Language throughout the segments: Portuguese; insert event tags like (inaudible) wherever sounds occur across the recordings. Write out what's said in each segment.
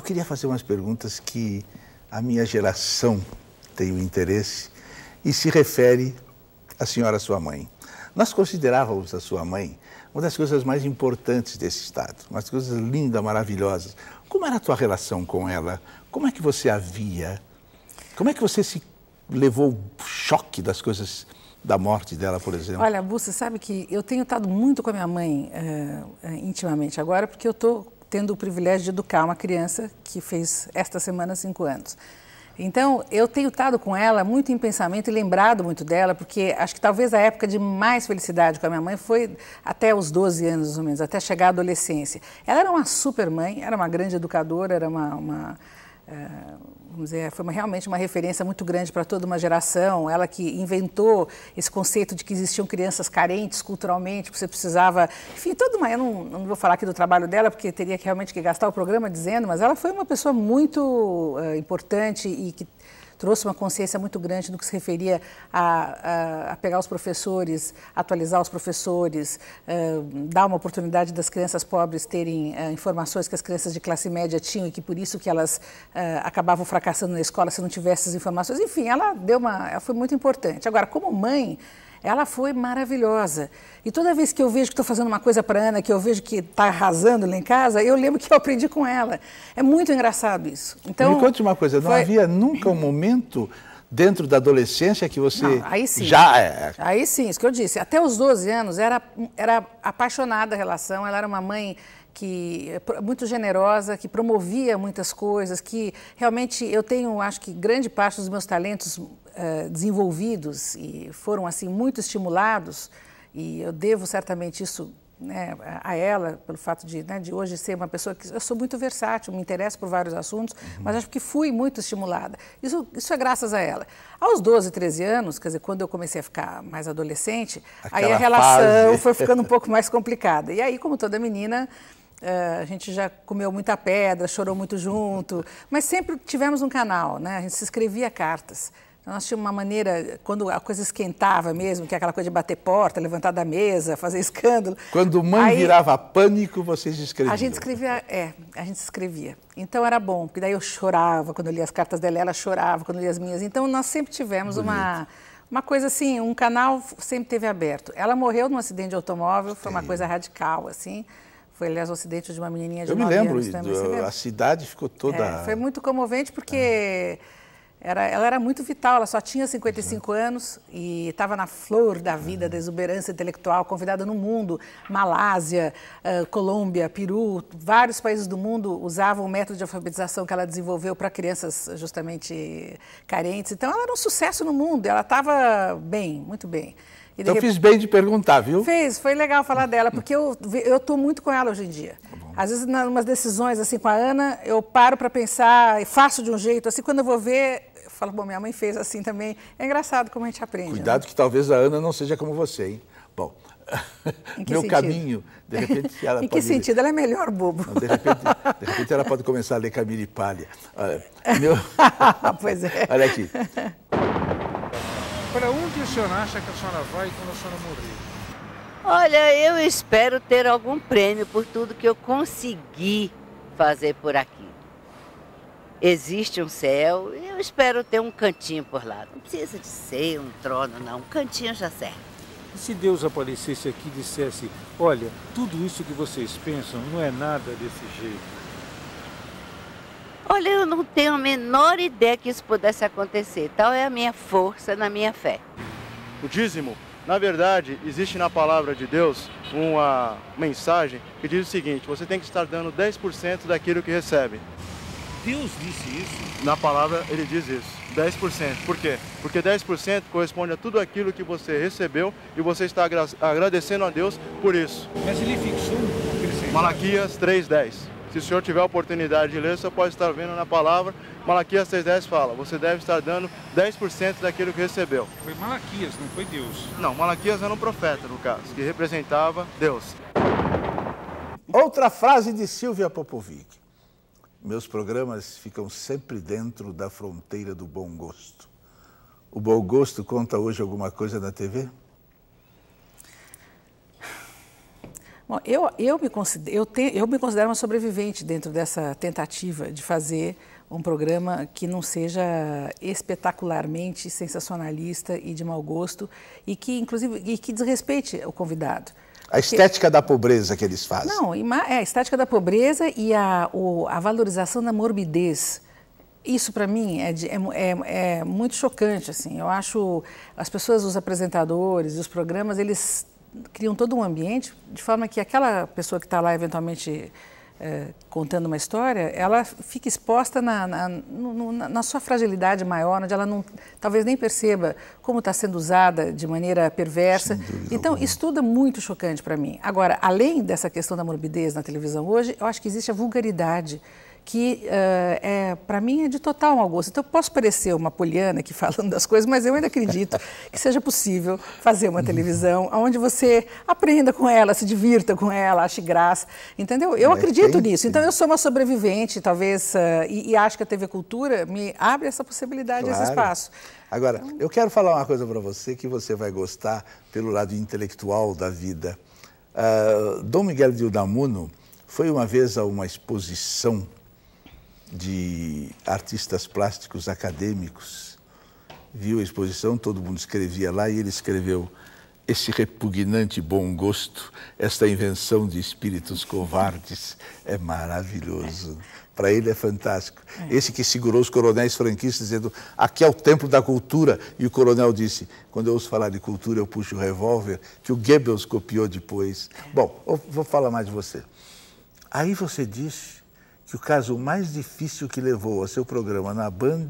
Eu queria fazer umas perguntas que a minha geração tem o interesse e se refere à senhora sua mãe. Nós considerávamos a sua mãe uma das coisas mais importantes desse estado, uma das coisas lindas, maravilhosas. Como era a tua relação com ela? Como é que você a via? Como é que você se levou o choque das coisas da morte dela, por exemplo? Olha, você sabe que eu tenho estado muito com a minha mãe uh, intimamente agora, porque eu estou tendo o privilégio de educar uma criança que fez esta semana cinco anos. Então, eu tenho estado com ela muito em pensamento e lembrado muito dela, porque acho que talvez a época de mais felicidade com a minha mãe foi até os 12 anos, mais ou menos, até chegar à adolescência. Ela era uma super mãe, era uma grande educadora, era uma, uma ah, vamos dizer, foi uma, realmente uma referência muito grande para toda uma geração. Ela que inventou esse conceito de que existiam crianças carentes culturalmente, que você precisava. Enfim, toda uma. Eu não, não vou falar aqui do trabalho dela, porque teria que realmente que gastar o programa dizendo, mas ela foi uma pessoa muito uh, importante e que trouxe uma consciência muito grande no que se referia a, a, a pegar os professores, atualizar os professores, uh, dar uma oportunidade das crianças pobres terem uh, informações que as crianças de classe média tinham e que por isso que elas uh, acabavam fracassando na escola se não tivessem essas informações. Enfim, ela deu uma, ela foi muito importante. Agora, como mãe, ela foi maravilhosa. E toda vez que eu vejo que estou fazendo uma coisa para Ana, que eu vejo que está arrasando lá em casa, eu lembro que eu aprendi com ela. É muito engraçado isso. Então, Me conte uma coisa, não foi... havia nunca um momento dentro da adolescência que você não, aí sim. já é. é. Aí sim, isso que eu disse. Até os 12 anos era, era apaixonada a relação, ela era uma mãe que é muito generosa, que promovia muitas coisas, que realmente eu tenho, acho que grande parte dos meus talentos uh, desenvolvidos e foram assim muito estimulados e eu devo certamente isso né, a ela pelo fato de, né, de hoje ser uma pessoa que eu sou muito versátil, me interesso por vários assuntos, uhum. mas acho que fui muito estimulada. Isso, isso é graças a ela. Aos 12, 13 anos, quer dizer, quando eu comecei a ficar mais adolescente, Aquela aí a relação fase. foi ficando um pouco mais complicada. E aí, como toda menina, eh, a gente já comeu muita pedra, chorou muito junto, mas sempre tivemos um canal, né? A gente se escrevia cartas. Então, nós tínhamos uma maneira, quando a coisa esquentava mesmo, que é aquela coisa de bater porta, levantar da mesa, fazer escândalo. Quando mãe aí, virava pânico, vocês escreviam. A gente escrevia, é, a gente escrevia. Então era bom, porque daí eu chorava quando eu lia as cartas dela, ela chorava quando eu lia as minhas. Então nós sempre tivemos Bonito. uma uma coisa assim, um canal sempre teve aberto. Ela morreu num acidente de automóvel, foi uma coisa radical assim. Foi, aliás, o acidente de uma menininha de Eu me lembro, anos, também, a cidade ficou toda... É, foi muito comovente porque é. era, ela era muito vital, ela só tinha 55 uhum. anos e estava na flor da vida, uhum. da exuberância intelectual, convidada no mundo. Malásia, uh, Colômbia, Peru, vários países do mundo usavam o método de alfabetização que ela desenvolveu para crianças justamente carentes. Então, ela era um sucesso no mundo, ela estava bem, muito bem. Então rep... fiz bem de perguntar, viu? Fez, foi legal falar dela, porque eu eu tô muito com ela hoje em dia. Tá Às vezes, em umas decisões assim com a Ana, eu paro para pensar e faço de um jeito. Assim, quando eu vou ver, eu falo, bom, minha mãe fez assim também. É engraçado como a gente aprende. Cuidado né? que talvez a Ana não seja como você, hein? Bom, (laughs) meu sentido? caminho, de repente ela (laughs) em que pode... sentido? Ela é melhor, bobo. Não, de, repente, de, repente, ela pode começar a ler Camille Palha. Olha, (laughs) meu... pois é. Olha aqui, para onde a senhora acha que a senhora vai quando a senhora morrer? Olha, eu espero ter algum prêmio por tudo que eu consegui fazer por aqui. Existe um céu e eu espero ter um cantinho por lá. Não precisa de ser um trono, não. Um cantinho já serve. E se Deus aparecesse aqui e dissesse: Olha, tudo isso que vocês pensam não é nada desse jeito? Olha, eu não tenho a menor ideia que isso pudesse acontecer. Tal é a minha força na minha fé. O dízimo, na verdade, existe na palavra de Deus uma mensagem que diz o seguinte: você tem que estar dando 10% daquilo que recebe. Deus disse isso? Na palavra ele diz isso, 10%. Por quê? Porque 10% corresponde a tudo aquilo que você recebeu e você está agradecendo a Deus por isso. Mas ele fixou um Malaquias 3:10. Se o senhor tiver a oportunidade de ler, você pode estar vendo na palavra, Malaquias 3,10 fala, você deve estar dando 10% daquilo que recebeu. Foi Malaquias, não foi Deus. Não, Malaquias era um profeta, no caso, que representava Deus. Outra frase de Silvia Popovic. Meus programas ficam sempre dentro da fronteira do bom gosto. O bom gosto conta hoje alguma coisa na TV? Bom, eu, eu, me considero, eu, te, eu me considero uma sobrevivente dentro dessa tentativa de fazer um programa que não seja espetacularmente sensacionalista e de mau gosto e que, inclusive, e que desrespeite o convidado. A estética Porque... da pobreza que eles fazem. Não, é a estética da pobreza e a, o, a valorização da morbidez. Isso para mim é, de, é, é, é, muito chocante assim. Eu acho as pessoas, os apresentadores, os programas, eles criam todo um ambiente de forma que aquela pessoa que está lá eventualmente é, contando uma história, ela fica exposta na, na, na, sua fragilidade maior, onde ela não, talvez nem perceba como está sendo usada de maneira perversa. Então, alguma. estuda muito chocante para mim. Agora, além dessa questão da morbidez na televisão hoje, eu acho que existe a vulgaridade que uh, é, para mim é de total mau gosto. Então, eu posso parecer uma poliana aqui (laughs) falando das coisas, mas eu ainda acredito que seja possível fazer uma televisão uhum. onde você aprenda com ela, se divirta com ela, ache graça, entendeu? Eu é, acredito tem, nisso. Então, eu sou uma sobrevivente, talvez, uh, e, e, acho que a TV Cultura me abre essa possibilidade, claro. esse espaço. Agora, então eu quero falar uma coisa para você que você vai gostar pelo lado intelectual da vida. Uh, Dom Miguel de Udamuno foi uma vez a uma exposição de artistas plásticos acadêmicos. Viu a exposição, todo mundo escrevia lá e ele escreveu esse repugnante bom gosto, esta invenção de espíritos covardes é maravilhoso. Para ele é fantástico. É. Esse que segurou os coronéis franquistas dizendo: aqui é o templo da cultura. E o coronel disse: quando eu ouço falar de cultura, eu puxo o revólver, que o Goebbels copiou depois. É. Bom, vou falar mais de você. Aí você disse que o caso mais difícil que levou a seu programa na Band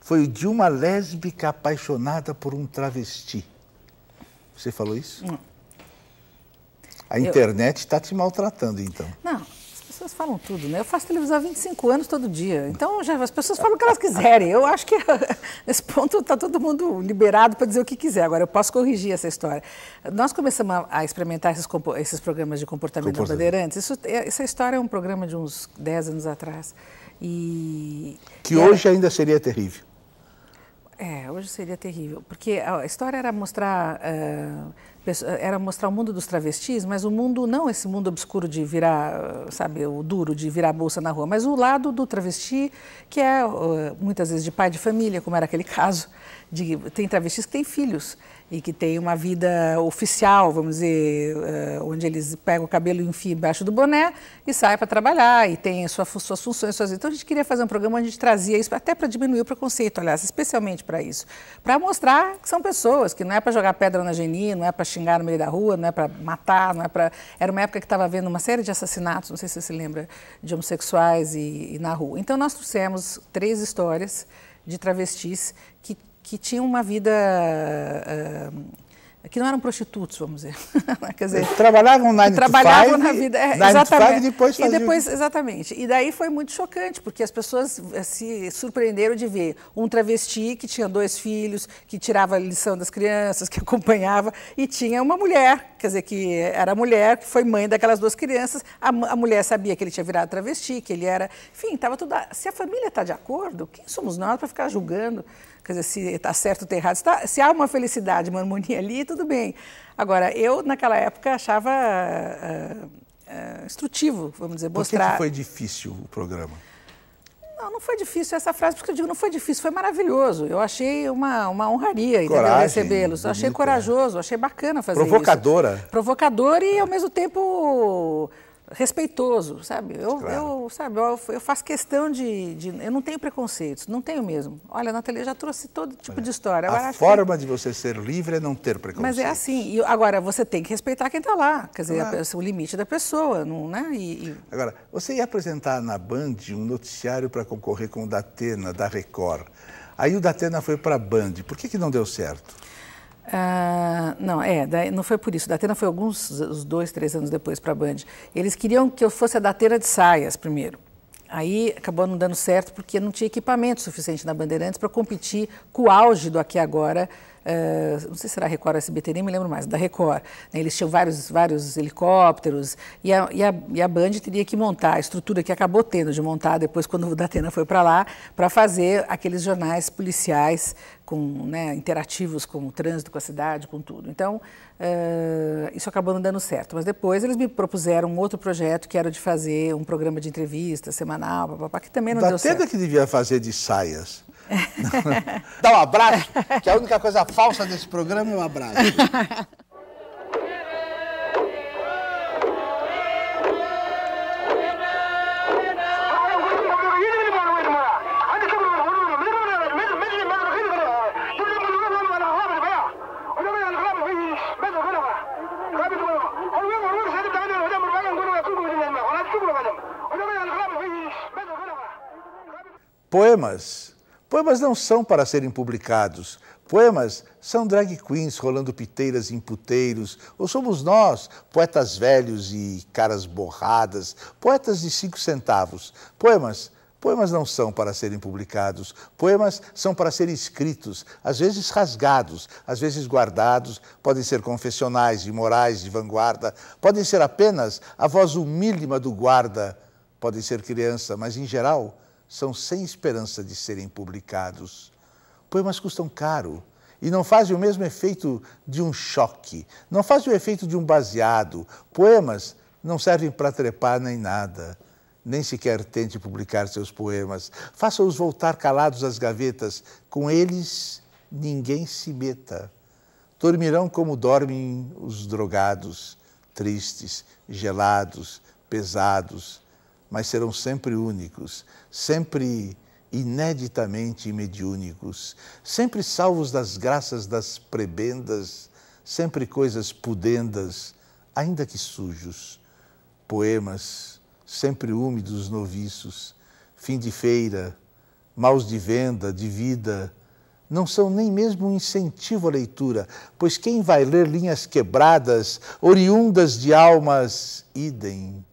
foi o de uma lésbica apaixonada por um travesti. Você falou isso? Não. Hum. A internet está te maltratando, então. Não, falam tudo, né? Eu faço televisão há 25 anos todo dia. Então já, as pessoas falam o que elas quiserem. Eu acho que (laughs) nesse ponto está todo mundo liberado para dizer o que quiser. Agora, eu posso corrigir essa história. Nós começamos a, a experimentar esses, esses, programas de comportamento, comportamento. bandeirantes. Isso, é, essa história é um programa de uns 10 anos atrás. E, que e hoje era... ainda seria terrível. É, hoje seria terrível, porque a história era mostrar uh, era mostrar o mundo dos travestis, mas o mundo não esse mundo obscuro de virar, eh, sabe, o duro de virar bolsa na rua, mas o lado do travesti que é uh, muitas vezes de pai de família, como era aquele (laughs) caso, de tem travestis que têm filhos e que tem uma vida oficial, vamos dizer, eh, onde eles pegam o cabelo e enfiam embaixo do boné e saem para trabalhar e tem suas, suas funções, suas... Então a gente queria fazer um programa onde a gente trazia isso até para diminuir o preconceito, aliás, especialmente para isso, para mostrar que são pessoas, que não é para jogar pedra na geninha, não é para xingar no meio da rua, não é para matar, não é para... Era uma época que estava havendo uma série de assassinatos, não sei se você se lembra, de homossexuais e, e na rua. Então nós trouxemos três histórias de travestis que que tinham uma vida uh, que não eram prostitutos, vamos dizer. (laughs) Quer dizer trabalhavam na trabalhavam na vida, é, exatamente. depois faziam... E depois, exatamente. E daí foi muito chocante, porque as pessoas eh, se surpreenderam de ver um travesti que tinha dois filhos, que tirava a lição das crianças, que acompanhava, e tinha uma mulher quer dizer, que era mulher, que foi mãe daquelas duas crianças, a, a mulher sabia que ele tinha virado travesti, que ele era, enfim, estava tudo. A... Ah, se a família está de acordo, quem somos nós para ficar julgando? Quer dizer, se está certo ou está errado. Se, tá, se, há uma felicidade, uma harmonia ali, tudo bem. Agora, eu, naquela época, achava uh, uh, instrutivo, vamos dizer, mostrar. Por que, que foi difícil o programa? Não, não foi difícil essa frase, porque eu digo, não foi difícil, foi maravilhoso. Eu achei uma, uma honraria recebê-los. Achei é. corajoso, achei bacana fazer Provocadora. isso. Provocadora. Provocadora e, ao mesmo tempo, respeitoso, sabe? Eu, claro. eu, sabe, eu, eu faço questão de, de, Eu não tenho preconceitos, não tenho mesmo. Olha, na tele já trouxe todo tipo Olha, de história. Agora, a forma que... de você ser livre é não ter preconceitos. Mas é assim. E agora, você tem que respeitar quem está lá. Quer dizer, claro. a, o limite da pessoa, não, né? E, e... Agora, você ia apresentar na Band um noticiário para concorrer com o Datena, da Record. Aí o Datena foi para a Band. Por que, que não deu certo? Ah, não, é, não foi por isso. Datena foi alguns, dois, três anos depois para a Band. Eles queriam que eu fosse a Datena de saias primeiro. Aí acabou não dando certo porque não tinha equipamento suficiente na Bandeirantes para competir com o auge do Aqui Agora Uh, não sei se era Record ou SBT, nem me lembro mais, da Record. Né? Eles tinham vários, vários helicópteros e a, e, a, e a Band teria que montar a estrutura que acabou tendo de montar depois, quando o Datena foi para lá, para fazer aqueles jornais policiais com, né, interativos com o trânsito, com a cidade, com tudo. Então, uh, isso acabou não dando certo. Mas depois eles me propuseram um outro projeto que era de fazer um programa de entrevista semanal, papapá, que também não Datena deu certo. Datena que devia fazer de saias. (laughs) Dá um abraço, que a única coisa falsa desse programa é um abraço. (laughs) Poemas Poemas não são para serem publicados. Poemas são drag queens rolando piteiras em puteiros, ou somos nós, poetas velhos e caras borradas, poetas de cinco centavos. Poemas Poemas não são para serem publicados, poemas são para serem escritos, às vezes rasgados, às vezes guardados, podem ser confessionais, e morais, de vanguarda, podem ser apenas a voz humílima do guarda, podem ser criança, mas em geral são sem esperança de serem publicados. Poemas custam caro e não fazem o mesmo efeito de um choque, não fazem o efeito de um baseado. Poemas não servem para trepar nem nada. Nem sequer tente publicar seus poemas. Faça-os voltar calados às gavetas. Com eles, ninguém se meta. Dormirão como dormem os drogados, tristes, gelados, pesados, mas serão sempre únicos, sempre ineditamente mediúnicos, sempre salvos das graças das prebendas, sempre coisas pudendas, ainda que sujos, poemas, sempre úmidos noviços, fim de feira, maus de venda, de vida, não são nem mesmo um incentivo à leitura, pois quem vai ler linhas quebradas, oriundas de almas, idem